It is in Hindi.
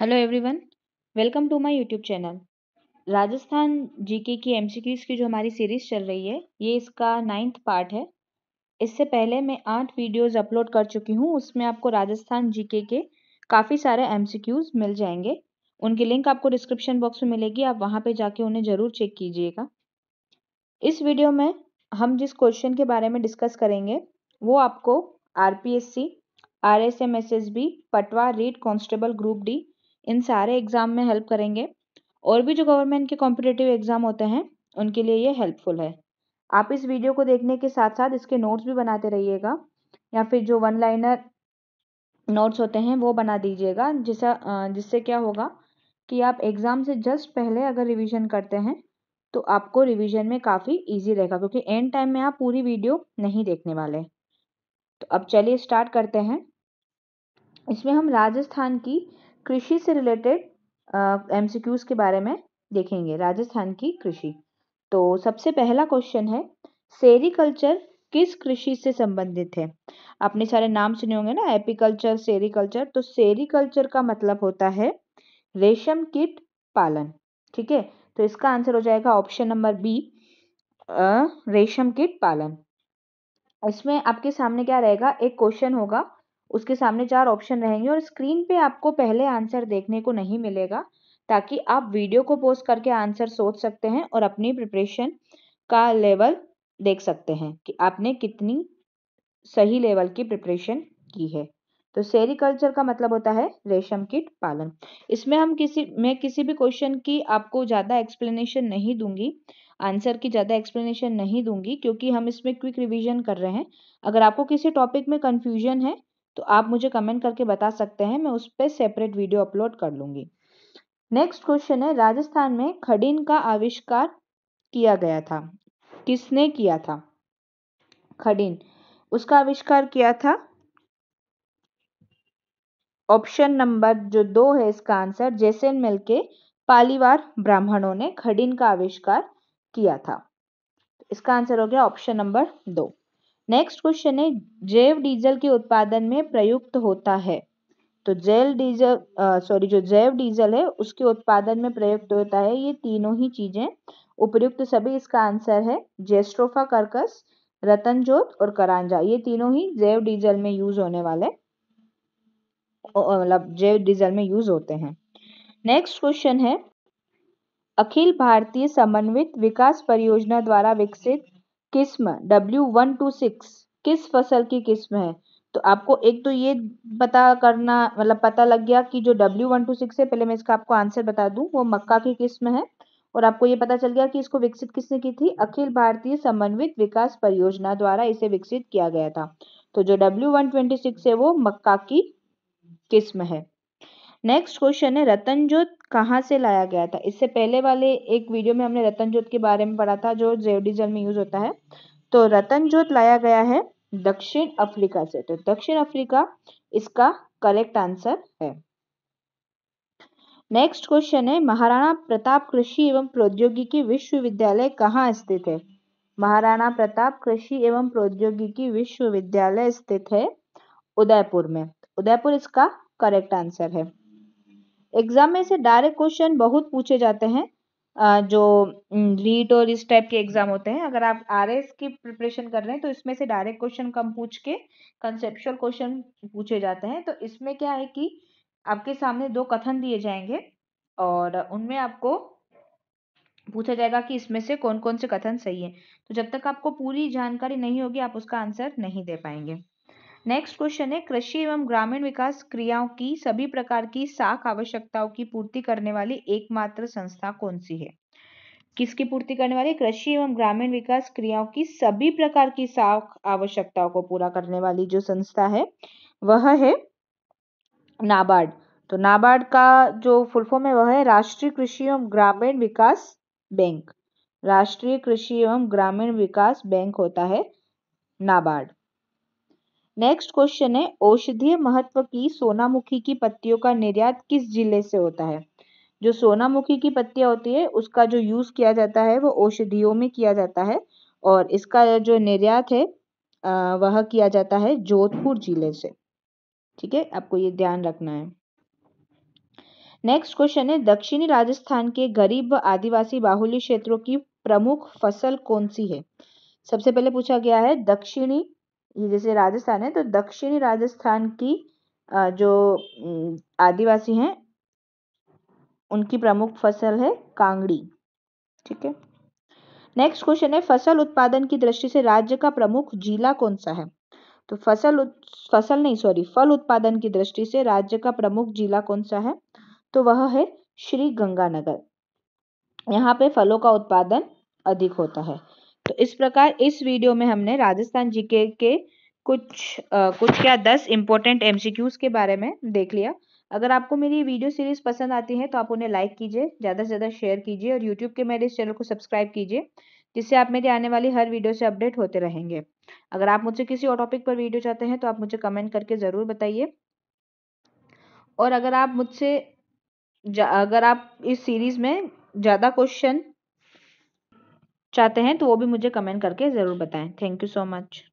hello everyone welcome to my YouTube channel Rajasthan GK की एमसीक्यूज की जो हमारी सीरीज चल रही है ये इसका नाइन्थ पार्ट है इससे पहले मैं आठ वीडियोस अपलोड कर चुकी हूँ उसमें आपको राजस्थान जीके के काफ़ी सारे एमसीक्यूज मिल जाएंगे उनकी लिंक आपको डिस्क्रिप्शन बॉक्स में मिलेगी आप वहाँ पर जाके उन्हें ज़रूर चेक कीजिएगा इस वीडियो में हम जिस क्वेश्चन के बारे में डिस्कस करेंगे वो आपको R P S C R S M S S B Patwari constable group D इन सारे एग्ज़ाम में हेल्प करेंगे और भी जो गवर्नमेंट के कॉम्पिटेटिव एग्ज़ाम होते हैं उनके लिए ये हेल्पफुल है आप इस वीडियो को देखने के साथ साथ इसके नोट्स भी बनाते रहिएगा या फिर जो वन लाइनर नोट्स होते हैं वो बना दीजिएगा जिससे जिससे क्या होगा कि आप एग्ज़ाम से जस्ट पहले अगर रिवीजन करते हैं तो आपको रिवीजन में काफ़ी इजी रहेगा क्योंकि एंड टाइम में आप पूरी वीडियो नहीं देखने वाले तो अब चलिए स्टार्ट करते हैं इसमें हम राजस्थान की कृषि से रिलेटेड एम सी क्यूज़ के बारे में देखेंगे राजस्थान की कृषि तो सबसे पहला क्वेश्चन है सेरीकल्चर किस कृषि से संबंधित है आपने सारे नाम सुने होंगे ना एपीकल्चर सेरीकल्चर तो सेरीकल्चर का मतलब होता है रेशम कीट पालन ठीक है तो इसका आंसर हो जाएगा ऑप्शन नंबर बी रेशम कीट पालन इसमें आपके सामने क्या रहेगा एक क्वेश्चन होगा उसके सामने चार ऑप्शन रहेंगे और स्क्रीन पे आपको पहले आंसर देखने को नहीं मिलेगा ताकि आप वीडियो को पोज करके आंसर सोच सकते हैं और अपनी प्रिपरेशन का लेवल देख सकते हैं कि आपने कितनी सही लेवल की प्रिपरेशन की है तो सेरिकल्चर का मतलब होता है रेशम कीट पालन इसमें हम किसी मैं किसी भी क्वेश्चन की आपको ज़्यादा एक्सप्लेनेशन नहीं दूंगी आंसर की ज़्यादा एक्सप्लेनेशन नहीं दूंगी क्योंकि हम इसमें क्विक रिवीजन कर रहे हैं अगर आपको किसी टॉपिक में कंफ्यूजन है तो आप मुझे कमेंट करके बता सकते हैं मैं उस पर सेपरेट वीडियो अपलोड कर लूँगी नेक्स्ट क्वेश्चन है राजस्थान में खडिन का आविष्कार किया गया था किसने किया था खडिन उसका आविष्कार किया था ऑप्शन नंबर जो दो है इसका आंसर मिल के पालीवार ब्राह्मणों ने खडिन का आविष्कार किया था इसका आंसर हो गया ऑप्शन नंबर दो नेक्स्ट क्वेश्चन है जैव डीजल के उत्पादन में प्रयुक्त होता है तो जैल डीजल सॉरी जो जैव डीजल है उसके उत्पादन में प्रयुक्त होता है ये तीनों ही चीजें उपयुक्त सभी इसका आंसर है जेस्ट्रोफा कर्कस रतनजोत और करांजा ये तीनों ही जैव डीजल में यूज होने वाले मतलब जैव डीजल में यूज होते हैं नेक्स्ट क्वेश्चन है अखिल भारतीय समन्वित विकास परियोजना द्वारा विकसित किस्म डब्ल्यू वन टू सिक्स किस फसल की किस्म है तो आपको एक तो ये पता करना मतलब पता लग गया कि जो डब्ल्यू वन टू सिक्स है पहले मैं इसका आपको आंसर बता दूं वो मक्का की किस्म है और आपको ये पता चल गया कि इसको विकसित किसने की थी अखिल भारतीय समन्वित विकास परियोजना द्वारा इसे विकसित किया गया था तो जो डब्ल्यू वन ट्वेंटी सिक्स है वो मक्का की किस्म है नेक्स्ट क्वेश्चन है जोत कहाँ से लाया गया था इससे पहले वाले एक वीडियो में हमने जोत के बारे में पढ़ा था जो जेव डीजल में यूज होता है तो रतनजोत लाया गया है दक्षिण अफ्रीका से तो दक्षिण अफ्रीका इसका करेक्ट आंसर है नेक्स्ट क्वेश्चन है महाराणा प्रताप कृषि एवं प्रौद्योगिकी विश्वविद्यालय कहाँ स्थित है महाराणा प्रताप कृषि एवं प्रौद्योगिकी विश्वविद्यालय स्थित है उदयपुर में उदयपुर इसका करेक्ट आंसर है एग्ज़ाम में से डायरेक्ट क्वेश्चन बहुत पूछे जाते हैं जो रीट और इस टाइप के एग्ज़ाम होते हैं अगर आप आर की प्रिपरेशन कर रहे हैं तो इसमें से डायरेक्ट क्वेश्चन कम पूछ के कंसेप्शुअल क्वेश्चन पूछे जाते हैं तो इसमें क्या है कि आपके सामने दो कथन दिए जाएंगे और उनमें आपको पूछा जाएगा कि इसमें से कौन कौन से कथन सही है तो जब तक आपको पूरी जानकारी नहीं होगी आप उसका आंसर नहीं दे पाएंगे नेक्स्ट क्वेश्चन है कृषि एवं ग्रामीण विकास क्रियाओं की सभी प्रकार की साख आवश्यकताओं की पूर्ति करने वाली एकमात्र संस्था कौन सी है किसकी पूर्ति करने वाली कृषि एवं ग्रामीण विकास क्रियाओं की सभी प्रकार की साख आवश्यकताओं को पूरा करने वाली जो संस्था है वह है नाबार्ड तो नाबार्ड का जो फुल फॉर्म है वह है राष्ट्रीय कृषि एवं ग्रामीण विकास बैंक राष्ट्रीय कृषि एवं ग्रामीण विकास बैंक होता है नाबार्ड नेक्स्ट क्वेश्चन है औषधीय महत्व की सोनामुखी की पत्तियों का निर्यात किस जिले से होता है जो सोनामुखी की पत्तियां होती है उसका जो यूज किया जाता है वो औषधियों में किया जाता है और इसका जो निर्यात है वह किया जाता है जोधपुर जिले से ठीक है आपको ये ध्यान रखना है नेक्स्ट क्वेश्चन है दक्षिणी राजस्थान के गरीब व आदिवासी बाहुल्य क्षेत्रों की प्रमुख फसल कौन सी है सबसे पहले पूछा गया है दक्षिणी ये जैसे राजस्थान है तो दक्षिणी राजस्थान की जो आदिवासी हैं उनकी प्रमुख फसल है कांगड़ी ठीक है नेक्स्ट क्वेश्चन है फसल उत्पादन की दृष्टि से राज्य का प्रमुख जिला कौन सा है तो फसल फसल नहीं सॉरी फल उत्पादन की दृष्टि से राज्य का प्रमुख जिला कौन सा है तो वह है श्री गंगानगर यहाँ पे फलों का उत्पादन अधिक होता है तो इस प्रकार इस वीडियो में हमने राजस्थान जीके के कुछ आ, कुछ क्या दस इंपॉर्टेंट एमसीक्यूज के बारे में देख लिया अगर आपको मेरी वीडियो सीरीज पसंद आती है तो आप उन्हें लाइक कीजिए ज़्यादा से ज़्यादा शेयर कीजिए और यूट्यूब के मेरे इस चैनल को सब्सक्राइब कीजिए जिससे आप मेरी आने वाली हर वीडियो से अपडेट होते रहेंगे अगर आप मुझसे किसी और टॉपिक पर वीडियो चाहते हैं तो आप मुझे कमेंट करके ज़रूर बताइए और अगर आप मुझसे अगर आप इस सीरीज़ में ज़्यादा क्वेश्चन चाहते हैं तो वो भी मुझे कमेंट करके ज़रूर बताएं थैंक यू सो मच